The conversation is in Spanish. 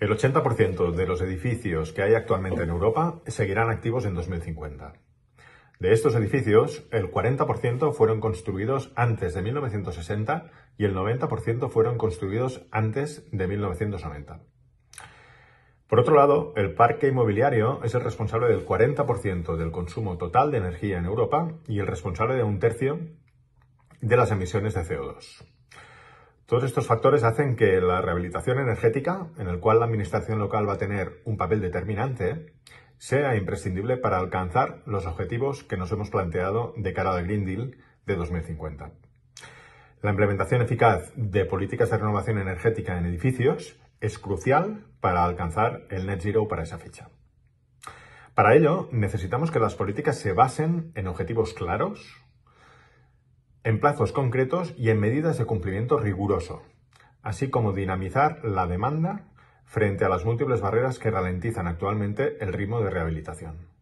El 80% de los edificios que hay actualmente en Europa seguirán activos en 2050. De estos edificios, el 40% fueron construidos antes de 1960 y el 90% fueron construidos antes de 1990. Por otro lado, el parque inmobiliario es el responsable del 40% del consumo total de energía en Europa y el responsable de un tercio de las emisiones de CO2. Todos estos factores hacen que la rehabilitación energética, en el cual la administración local va a tener un papel determinante, sea imprescindible para alcanzar los objetivos que nos hemos planteado de cara al Green Deal de 2050. La implementación eficaz de políticas de renovación energética en edificios es crucial para alcanzar el net zero para esa fecha. Para ello, necesitamos que las políticas se basen en objetivos claros, en plazos concretos y en medidas de cumplimiento riguroso, así como dinamizar la demanda frente a las múltiples barreras que ralentizan actualmente el ritmo de rehabilitación.